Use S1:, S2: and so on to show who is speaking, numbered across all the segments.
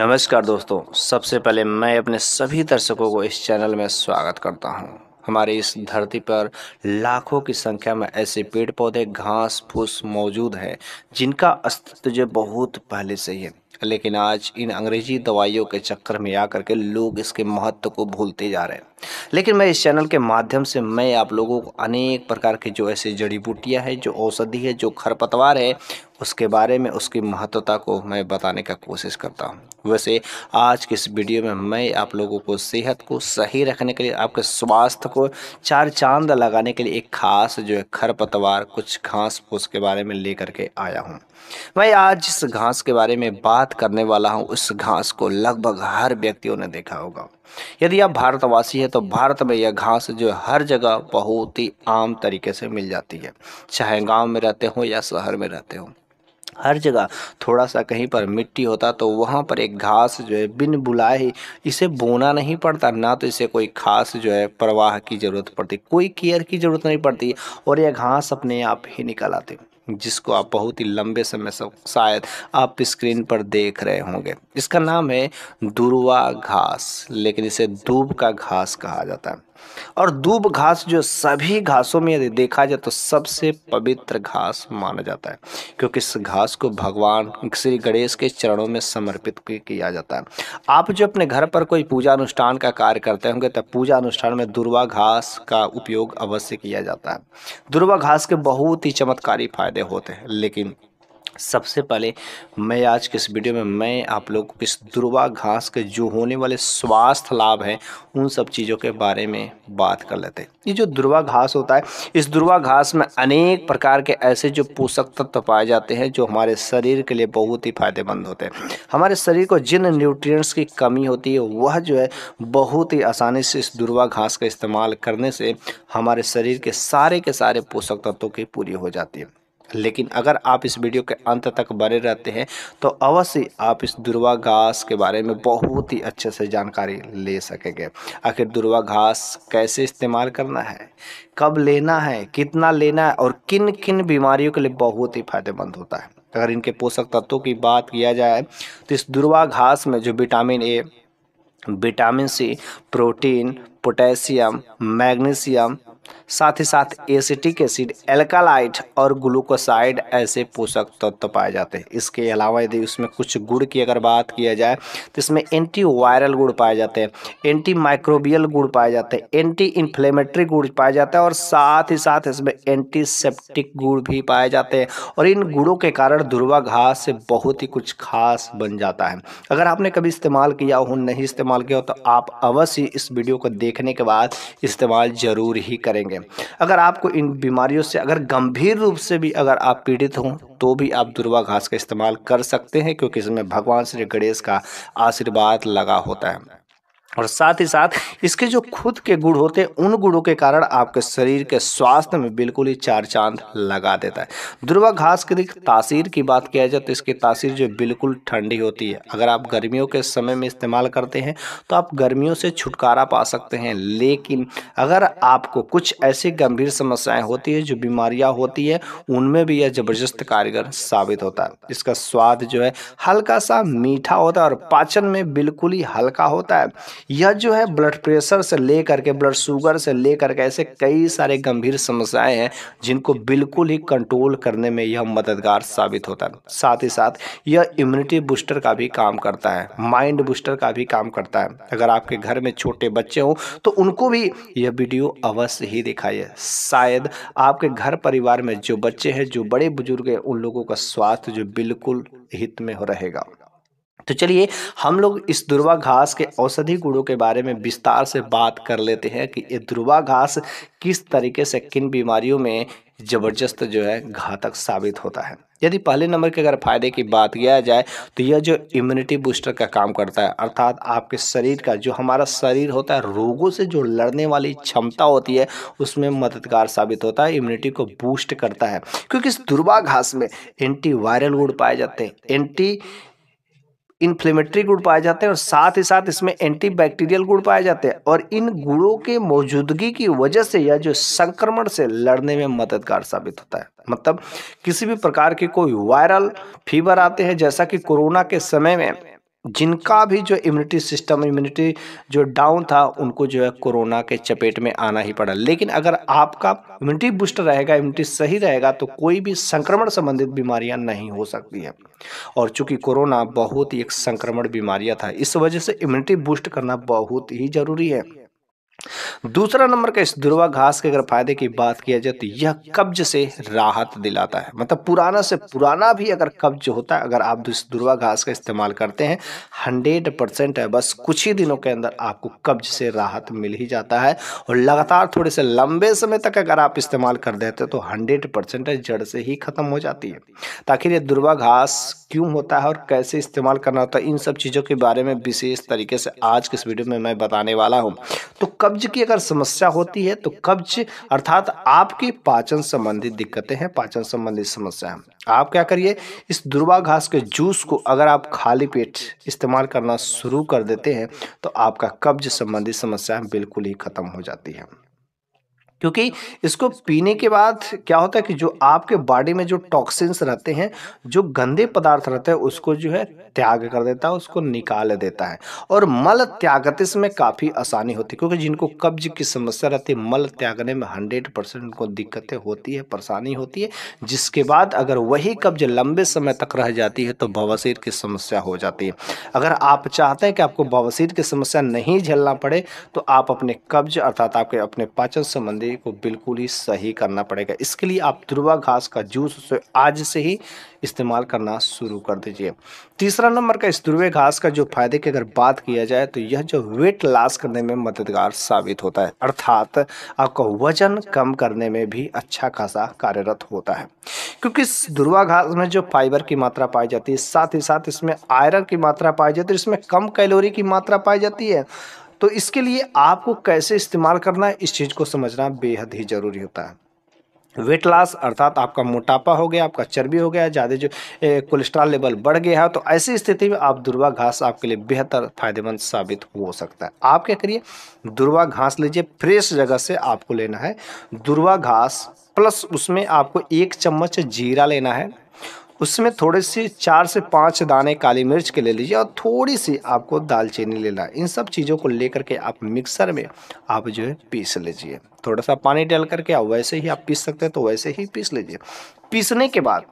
S1: नमस्कार दोस्तों सबसे पहले मैं अपने सभी दर्शकों को इस चैनल में स्वागत करता हूं। हमारी इस धरती पर लाखों की संख्या में ऐसे पेड़ पौधे घास फूस मौजूद हैं जिनका अस्तित्व जो बहुत पहले से ही है लेकिन आज इन अंग्रेजी दवाइयों के चक्कर में आकर के लोग इसके महत्व को भूलते जा रहे हैं लेकिन मैं इस चैनल के माध्यम से मैं आप लोगों को अनेक प्रकार के जो ऐसे जड़ी बूटियाँ हैं जो औषधि है जो खरपतवार है उसके बारे में उसकी महत्वता को मैं बताने का कोशिश करता हूँ वैसे आज के इस वीडियो में मैं आप लोगों को सेहत को सही रखने के लिए आपके स्वास्थ्य को चार चांद लगाने के लिए एक खास जो है खरपतवार कुछ घास फूस के बारे में ले के आया हूँ मैं आज जिस घास के बारे में बात करने वाला हूँ उस घास को लगभग हर व्यक्तियों ने देखा होगा यदि आप भारतवासी हैं तो भारत में यह घास जो हर जगह बहुत ही आम तरीके से मिल जाती है चाहे गाँव में रहते हों या शहर में रहते हों हर जगह थोड़ा सा कहीं पर मिट्टी होता तो वहाँ पर एक घास जो है बिन बुलाए ही इसे बोना नहीं पड़ता ना तो इसे कोई खास जो है प्रवाह की ज़रूरत पड़ती कोई केयर की ज़रूरत नहीं पड़ती और यह घास अपने आप ही निकल आते जिसको आप बहुत ही लंबे समय से शायद आप स्क्रीन पर देख रहे होंगे इसका नाम है दुर्वा घास लेकिन इसे दूब का घास कहा जाता है और दूब घास जो सभी घासों में यदि देखा जाए तो सबसे पवित्र घास माना जाता है क्योंकि इस घास को भगवान श्री गणेश के चरणों में समर्पित किया जाता है आप जो अपने घर पर कोई पूजा अनुष्ठान का कार्य करते होंगे तब पूजा अनुष्ठान में दुर्वा घास का उपयोग अवश्य किया जाता है दुर्वा घास के बहुत ही चमत्कारी फायदे होते हैं लेकिन सबसे पहले मैं आज के इस वीडियो में मैं आप लोग को इस दुर्वा घास के जो होने वाले स्वास्थ्य लाभ हैं उन सब चीज़ों के बारे में बात कर लेते हैं ये जो दुर्वा घास होता है इस दुर्वा घास में अनेक प्रकार के ऐसे जो पोषक तत्व पाए जाते हैं जो हमारे शरीर के लिए बहुत ही फायदेमंद होते हैं हमारे शरीर को जिन न्यूट्रियट्स की कमी होती है वह जो है बहुत ही आसानी से इस दुर्वा घास का इस्तेमाल करने से हमारे शरीर के सारे के सारे पोषक तत्वों की पूरी हो जाती है लेकिन अगर आप इस वीडियो के अंत तक बने रहते हैं तो अवश्य आप इस दुर्वा घास के बारे में बहुत ही अच्छे से जानकारी ले सकेंगे आखिर दुर्वा घास कैसे इस्तेमाल करना है कब लेना है कितना लेना है और किन किन बीमारियों के लिए बहुत ही फायदेमंद होता है अगर इनके पोषक तत्वों की बात किया जाए तो इस दुर्वा घास में जो vitamin A vitamin C protein potassium magnesium साथ ही साथ एसिटिक एसिड एल्कालाइट और ग्लूकोसाइड ऐसे पोषक तत्व तो पाए जाते हैं इसके अलावा यदि उसमें कुछ गुड़ की अगर बात किया जाए तो इसमें एंटी वायरल गुड़ पाए जाते हैं एंटी माइक्रोबियल गुड़ पाए जाते हैं एंटी इन्फ्लेमेटरी गुड़ पाए जाते हैं और साथ ही साथ इसमें एंटीसेप्टिक गुड़ भी पाए जाते हैं और इन गुड़ों के कारण ध्रुवा घास से बहुत ही कुछ खास बन जाता है अगर आपने कभी इस्तेमाल किया हो नहीं इस्तेमाल किया हो तो आप अवश्य इस वीडियो को देखने के बाद इस्तेमाल ज़रूर ही करेंगे हैं अगर आपको इन बीमारियों से अगर गंभीर रूप से भी अगर आप पीड़ित हों तो भी आप दुर्वा घास का इस्तेमाल कर सकते हैं क्योंकि इसमें भगवान श्री गणेश का आशीर्वाद लगा होता है और साथ ही साथ इसके जो खुद के गुण होते हैं उन गुणों के कारण आपके शरीर के स्वास्थ्य में बिल्कुल ही चार चांद लगा देता है ध्रुवा घास की तासीर की बात किया जाए तो इसकी तासीर जो बिल्कुल ठंडी होती है अगर आप गर्मियों के समय में इस्तेमाल करते हैं तो आप गर्मियों से छुटकारा पा सकते हैं लेकिन अगर आपको कुछ ऐसी गंभीर समस्याएँ होती है जो बीमारियाँ होती है उनमें भी यह ज़बरदस्त कारगर साबित होता है इसका स्वाद जो है हल्का सा मीठा होता है और पाचन में बिल्कुल ही हल्का होता है यह जो है ब्लड प्रेशर से लेकर के ब्लड शुगर से लेकर के ऐसे कई सारे गंभीर समस्याएं हैं जिनको बिल्कुल ही कंट्रोल करने में यह मददगार साबित होता है साथ ही साथ यह इम्यूनिटी बूस्टर का भी काम करता है माइंड बूस्टर का भी काम करता है अगर आपके घर में छोटे बच्चे हों तो उनको भी यह वीडियो अवश्य ही दिखाइए शायद आपके घर परिवार में जो बच्चे हैं जो बड़े बुजुर्ग हैं उन लोगों का स्वास्थ्य जो बिल्कुल हित में हो रहेगा तो चलिए हम लोग इस दुर्वा घास के औषधि गुणों के बारे में विस्तार से बात कर लेते हैं कि ये दुर्वा घास किस तरीके से किन बीमारियों में ज़बरदस्त जो है घातक साबित होता है यदि पहले नंबर के अगर फायदे की बात किया जाए तो यह जो इम्यूनिटी बूस्टर का काम करता है अर्थात आपके शरीर का जो हमारा शरीर होता है रोगों से जो लड़ने वाली क्षमता होती है उसमें मददगार साबित होता है इम्यूनिटी को बूस्ट करता है क्योंकि इस दुर्वा घास में एंटी वायरल गुण पाए जाते हैं एंटी इन्फ्लेमेटरी गुड़ पाए जाते हैं और साथ ही साथ इसमें एंटीबैक्टीरियल गुड़ पाए जाते हैं और इन गुड़ों के मौजूदगी की वजह से यह जो संक्रमण से लड़ने में मददगार साबित होता है मतलब किसी भी प्रकार के कोई वायरल फीवर आते हैं जैसा कि कोरोना के समय में जिनका भी जो इम्यूनिटी सिस्टम इम्यूनिटी जो डाउन था उनको जो है कोरोना के चपेट में आना ही पड़ा लेकिन अगर आपका इम्यूनिटी बूस्टर रहेगा इम्यूनिटी सही रहेगा तो कोई भी संक्रमण संबंधित बीमारियां नहीं हो सकती हैं और चूंकि कोरोना बहुत ही एक संक्रमण बीमारियां था इस वजह से इम्यूनिटी बूस्ट करना बहुत ही ज़रूरी है दूसरा नंबर का इस दुर्वा घास के अगर फायदे की बात किया जाए तो यह कब्ज से राहत दिलाता है मतलब पुराना से पुराना भी अगर कब्ज होता है अगर आप इस दुर्वा घास का इस्तेमाल करते हैं हंड्रेड परसेंट है बस कुछ ही दिनों के अंदर आपको कब्ज से राहत मिल ही जाता है और लगातार थोड़े से लंबे समय तक अगर आप इस्तेमाल कर देते तो हंड्रेड परसेंट जड़ से ही खत्म हो जाती है आखिर ये दुर्वा घास क्यों होता है और कैसे इस्तेमाल करना होता है इन सब चीज़ों के बारे में विशेष तरीके से आज के इस वीडियो में मैं बताने वाला हूँ तो कब कब्ज की अगर समस्या होती है तो कब्ज अर्थात आपकी पाचन संबंधी दिक्कतें हैं पाचन संबंधी समस्या है आप क्या करिए इस दुर्वा घास के जूस को अगर आप खाली पेट इस्तेमाल करना शुरू कर देते हैं तो आपका कब्ज संबंधी समस्या बिल्कुल ही खत्म हो जाती है क्योंकि इसको पीने के बाद क्या होता है कि जो आपके बॉडी में जो टॉक्सिन्स रहते हैं जो गंदे पदार्थ रहते हैं उसको जो है त्याग कर देता है उसको निकाल देता है और मल त्यागते तो इसमें काफ़ी आसानी होती है क्योंकि जिनको कब्ज की समस्या रहती है मल त्यागने में हंड्रेड परसेंट उनको दिक्कतें होती है परेशानी होती है जिसके बाद अगर वही कब्ज लंबे समय तक रह जाती है तो बवासीर की समस्या हो जाती है अगर आप चाहते हैं कि आपको बवासीर की समस्या नहीं झेलना पड़े तो आप अपने कब्ज अर्थात आपके अपने पाचन संबंधी को बिल्कुल ही सही करना पड़ेगा इसके लिए आप ध्रुवा घास का जूस उसे आज से ही इस्तेमाल करना शुरू कर दीजिए तीसरा नंबर का इस ध्रुवे घास का जो फायदे की अगर बात किया जाए तो यह जो वेट लॉस करने में मददगार साबित होता है अर्थात आपका वजन कम करने में भी अच्छा खासा कार्यरत होता है क्योंकि इस ध्रुवा घास में जो फाइबर की मात्रा पाई जाती है साथ ही साथ इसमें आयरन की मात्रा पाई जाती है इसमें कम कैलोरी की मात्रा पाई जाती है तो इसके लिए आपको कैसे इस्तेमाल करना है इस चीज़ को समझना बेहद ही ज़रूरी होता है वेट लॉस अर्थात आपका मोटापा हो गया आपका चर्बी हो गया ज़्यादा जो कोलेस्ट्रॉल लेवल बढ़ गया है तो ऐसी स्थिति में आप दुर्वा घास आपके लिए बेहतर फायदेमंद साबित हो सकता है आप क्या करिए दुर्वा घास लीजिए फ्रेश जगह से आपको लेना है दुर्वा घास प्लस उसमें आपको एक चम्मच जीरा लेना है उसमें थोड़े से चार से पाँच दाने काली मिर्च के ले लीजिए और थोड़ी सी आपको दालचीनी लेना इन सब चीज़ों को लेकर के आप मिक्सर में आप जो है पीस लीजिए थोड़ा सा पानी डाल करके आप वैसे ही आप पीस सकते हैं तो वैसे ही पीस लीजिए पीसने के बाद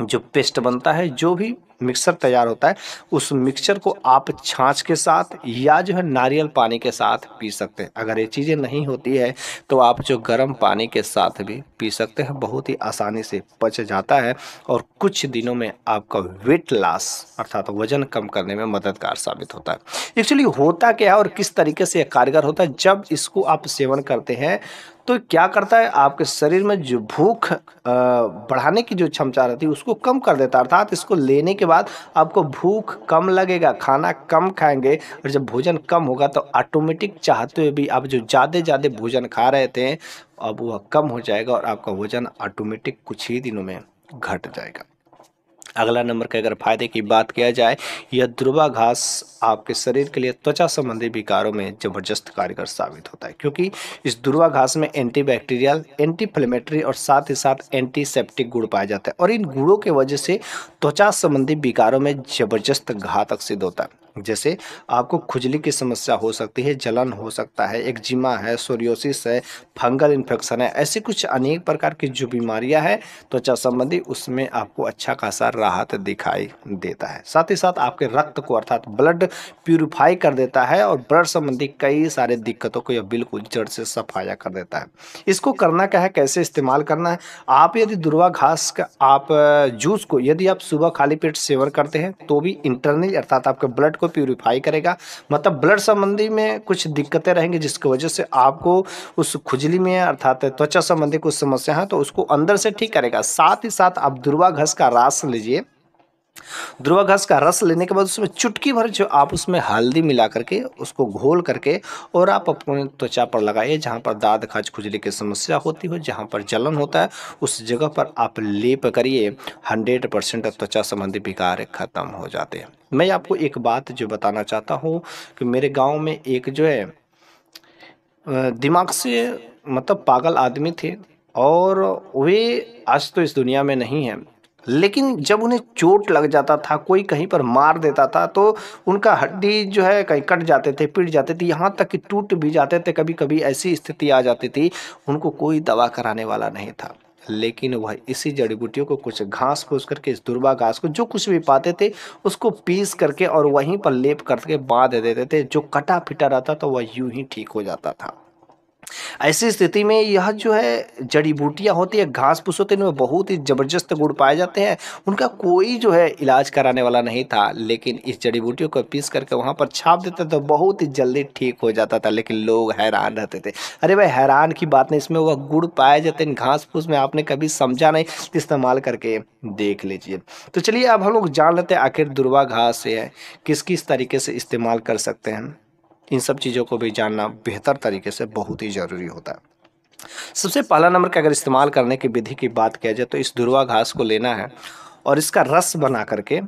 S1: जो पेस्ट बनता है जो भी मिक्सर तैयार होता है उस मिक्सचर को आप छाछ के साथ या जो है नारियल पानी के साथ पी सकते हैं अगर ये चीज़ें नहीं होती है तो आप जो गर्म पानी के साथ भी पी सकते हैं बहुत ही आसानी से पच जाता है और कुछ दिनों में आपका वेट लॉस अर्थात वजन कम करने में मददगार साबित होता है एक्चुअली होता क्या है और किस तरीके से कारगर होता है जब इसको आप सेवन करते हैं तो क्या करता है आपके शरीर में जो भूख बढ़ाने की जो क्षमता रहती है उसको कम कर देता है अर्थात इसको लेने के बाद आपको भूख कम लगेगा खाना कम खाएंगे और जब भोजन कम होगा तो ऑटोमेटिक चाहते हुए भी आप जो ज़्यादा ज़्यादा भोजन खा रहे थे अब वह कम हो जाएगा और आपका वजन ऑटोमेटिक कुछ ही दिनों में घट जाएगा अगला नंबर के अगर फायदे की बात किया जाए यह ध्रुवा घास आपके शरीर के लिए त्वचा संबंधी विकारों में जबरदस्त कारगर साबित होता है क्योंकि इस ध्रुवा घास में एंटीबैक्टीरियल एंटीफ्लेमेटरी और साथ ही साथ एंटीसेप्टिक गुण पाया जाता है और इन गुणों की वजह से त्वचा संबंधी विकारों में जबरदस्त घातक सिद्ध होता है जैसे आपको खुजली की समस्या हो सकती है जलन हो सकता है एक्जिमा है सोरियोसिस है फंगल इन्फेक्शन है ऐसे कुछ अनेक प्रकार की जो बीमारियां हैं त्वचा तो संबंधी उसमें आपको अच्छा खासा राहत दिखाई देता है साथ ही साथ आपके रक्त को अर्थात ब्लड प्यूरिफाई कर देता है और ब्लड संबंधी कई सारे दिक्कतों को यह बिल्कुल जड़ से सफाया कर देता है इसको करना क्या है कैसे इस्तेमाल करना है आप यदि दुर्वा घास का आप जूस को यदि आप सुबह खाली पेट सेवन करते हैं तो भी इंटरनल अर्थात आपके ब्लड को प्यूरिफाई करेगा मतलब ब्लड संबंधी में कुछ दिक्कतें रहेंगी जिसकी वजह से आपको उस खुजली में अर्थात त्वचा संबंधी कुछ समस्या है तो उसको अंदर से ठीक करेगा साथ ही साथ आप दुर्वा घस का रास लीजिए ध्रुवा घास का रस लेने के बाद उसमें चुटकी भर जो आप उसमें हल्दी मिला करके उसको घोल करके और आप अपने त्वचा पर लगाइए जहाँ पर दाद खाज खुजली की समस्या होती हो जहाँ पर जलन होता है उस जगह पर आप लेप करिए हंड्रेड परसेंट त्वचा संबंधी विकार खत्म हो जाते हैं मैं आपको एक बात जो बताना चाहता हूँ कि मेरे गाँव में एक जो है दिमाग से मतलब पागल आदमी थे और वे आज तो इस दुनिया में नहीं हैं लेकिन जब उन्हें चोट लग जाता था कोई कहीं पर मार देता था तो उनका हड्डी जो है कहीं कट जाते थे पिट जाते थे यहाँ तक कि टूट भी जाते थे कभी कभी ऐसी स्थिति आ जाती थी उनको कोई दवा कराने वाला नहीं था लेकिन वह इसी जड़ी बूटियों को कुछ घास फूस करके इस दुर्बा घास को जो कुछ भी पाते थे उसको पीस करके और वहीं पर लेप करके बांध देते थे जो कटा फिटा रहता था वह यूँ ही ठीक हो जाता था ऐसी स्थिति में यह जो है जड़ी बूटियाँ होती है घास फूस होते हैं इनमें बहुत ही ज़बरदस्त गुड़ पाए जाते हैं उनका कोई जो है इलाज कराने वाला नहीं था लेकिन इस जड़ी बूटियों को पीस करके वहाँ पर छाप देते तो बहुत ही जल्दी ठीक हो जाता था लेकिन लोग हैरान रहते थे अरे भाई हैरान की बात नहीं इसमें वह गुड़ पाए जाते हैं घास फूस में आपने कभी समझा नहीं इस्तेमाल करके देख लीजिए तो चलिए अब हम लोग जान लेते हैं आखिर दुर्वा घास है किस किस तरीके से इस्तेमाल कर सकते हैं इन सब चीज़ों को भी जानना बेहतर तरीके से बहुत ही ज़रूरी होता है सबसे पहला नंबर का अगर इस्तेमाल करने की विधि की बात किया जाए तो इस दुर्वा घास को लेना है और इसका रस बना करके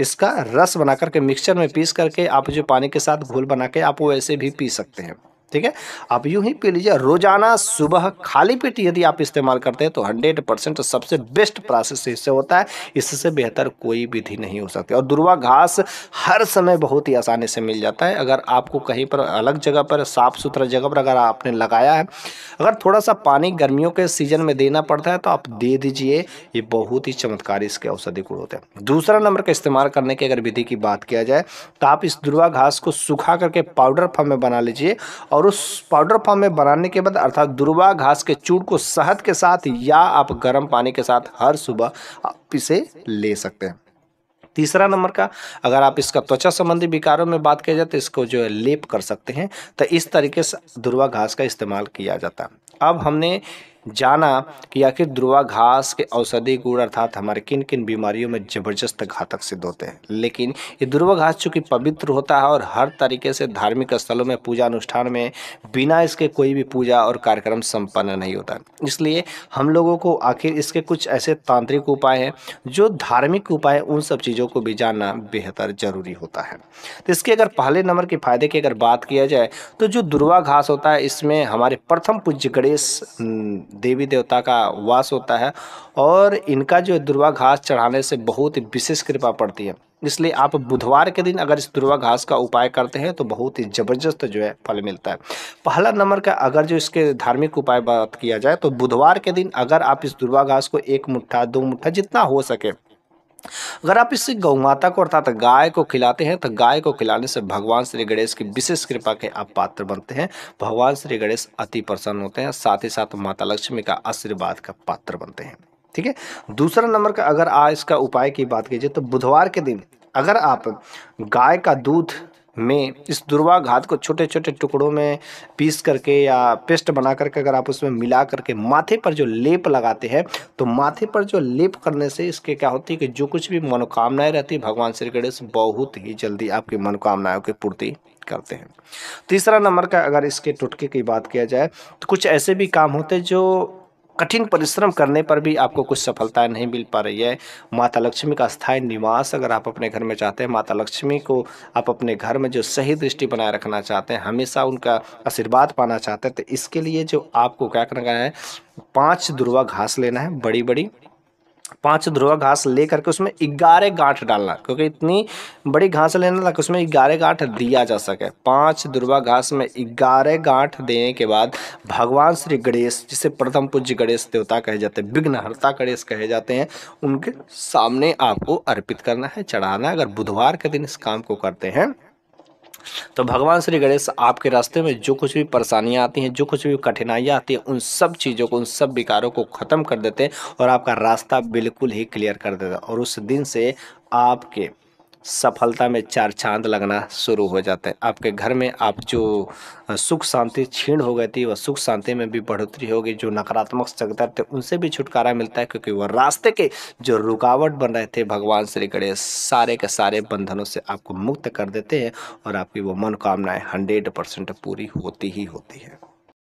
S1: इसका रस बना करके मिक्सचर में पीस करके आप जो पानी के साथ घोल बना के आप वो ऐसे भी पी सकते हैं ठीक है आप यूं ही पी लीजिए रोजाना सुबह खाली पेट यदि आप इस्तेमाल करते हैं तो हंड्रेड परसेंट सबसे बेस्ट प्रोसेस इससे होता है इससे बेहतर कोई विधि नहीं हो सकती और दुर्वा घास हर समय बहुत ही आसानी से मिल जाता है अगर आपको कहीं पर अलग जगह पर साफ़ सुथरा जगह पर अगर आपने लगाया है अगर थोड़ा सा पानी गर्मियों के सीजन में देना पड़ता है तो आप दे दीजिए ये बहुत ही चमत्कारी इसके औषधि गुण होते हैं दूसरा नंबर का इस्तेमाल करने की अगर विधि की बात किया जाए तो आप इस दुर्वा घास को सुखा करके पाउडर फॉर्म में बना लीजिए और उस पाउडर फॉर्म में बनाने के बाद अर्थात दुर्वा घास के चूड़ को शहद के साथ या आप गर्म पानी के साथ हर सुबह आप इसे ले सकते हैं तीसरा नंबर का अगर आप इसका त्वचा संबंधी विकारों में बात किया जाए तो इसको जो है लेप कर सकते हैं तो इस तरीके से दुर्वा घास का इस्तेमाल किया जाता है अब हमने जाना कि आखिर ध्रुवा घास के औषधि गुण अर्थात हमारे किन किन बीमारियों में ज़बरदस्त घातक सिद्ध होते हैं लेकिन ये ध्रुवा घास चूँकि पवित्र होता है और हर तरीके से धार्मिक स्थलों में पूजा अनुष्ठान में बिना इसके कोई भी पूजा और कार्यक्रम संपन्न नहीं होता इसलिए हम लोगों को आखिर इसके कुछ ऐसे तांत्रिक उपाय हैं जो धार्मिक उपाय उन सब चीज़ों को भी जानना बेहतर ज़रूरी होता है तो इसके अगर पहले नंबर के फ़ायदे की अगर बात किया जाए तो जो दुर्वा घास होता है इसमें हमारे प्रथम पूज्य गणेश देवी देवता का वास होता है और इनका जो दुर्वा घास चढ़ाने से बहुत विशेष कृपा पड़ती है इसलिए आप बुधवार के दिन अगर इस दुर्वा घास का उपाय करते हैं तो बहुत ही ज़बरदस्त जो है फल मिलता है पहला नंबर का अगर जो इसके धार्मिक उपाय बात किया जाए तो बुधवार के दिन अगर आप इस दुर्वा घास को एक मुट्ठा दो मुट्ठा जितना हो सके अगर आप इसे गौ माता को अर्थात गाय को खिलाते हैं तो गाय को खिलाने से भगवान श्री गणेश की विशेष कृपा के आप पात्र बनते हैं भगवान श्री गणेश अति प्रसन्न होते हैं साथ ही साथ माता लक्ष्मी का आशीर्वाद का पात्र बनते हैं ठीक है दूसरा नंबर का अगर आ इसका उपाय की बात कीजिए तो बुधवार के दिन अगर आप गाय का दूध में इस दुर्वा घात को छोटे छोटे टुकड़ों में पीस करके या पेस्ट बना करके अगर आप उसमें मिला करके माथे पर जो लेप लगाते हैं तो माथे पर जो लेप करने से इसके क्या होती है कि जो कुछ भी मनोकामनाएं रहती है भगवान श्री गणेश बहुत ही जल्दी आपकी मनोकामनाओं की पूर्ति करते हैं तीसरा नंबर का अगर इसके टुटके की बात किया जाए तो कुछ ऐसे भी काम होते हैं जो कठिन परिश्रम करने पर भी आपको कुछ सफलता नहीं मिल पा रही है माता लक्ष्मी का स्थायी निवास अगर आप अपने घर में चाहते हैं माता लक्ष्मी को आप अपने घर में जो सही दृष्टि बनाए रखना चाहते हैं हमेशा उनका आशीर्वाद पाना चाहते हैं तो इसके लिए जो आपको क्या करना है पाँच दुर्वा घास लेना है बड़ी बड़ी पाँच ध्रुवा घास ले करके उसमें ग्यारह गांठ डालना क्योंकि इतनी बड़ी घास लेना ताकि उसमें ग्यारह गांठ दिया जा सके पाँच ध्रुवा घास में ग्यारह गांठ देने के बाद भगवान श्री गणेश जिसे प्रथम पूज्य गणेश देवता कहे जाते हैं विघ्नहर्ता गणेश कहे जाते हैं उनके सामने आपको अर्पित करना है चढ़ाना है अगर बुधवार के दिन इस काम को करते हैं तो भगवान श्री गणेश आपके रास्ते में जो कुछ भी परेशानियाँ आती हैं जो कुछ भी कठिनाइयाँ आती हैं उन सब चीज़ों को उन सब विकारों को ख़त्म कर देते हैं और आपका रास्ता बिल्कुल ही क्लियर कर देते हैं और उस दिन से आपके सफलता में चार चांद लगना शुरू हो जाता है आपके घर में आप जो सुख शांति छीण हो गई थी वह सुख शांति में भी बढ़ोतरी होगी जो नकारात्मक शक्तर थे उनसे भी छुटकारा मिलता है क्योंकि वह रास्ते के जो रुकावट बन रहे थे भगवान श्री गणेश सारे के सारे बंधनों से आपको मुक्त कर देते हैं और आपकी वो मनोकामनाएँ हंड्रेड परसेंट पूरी होती ही होती है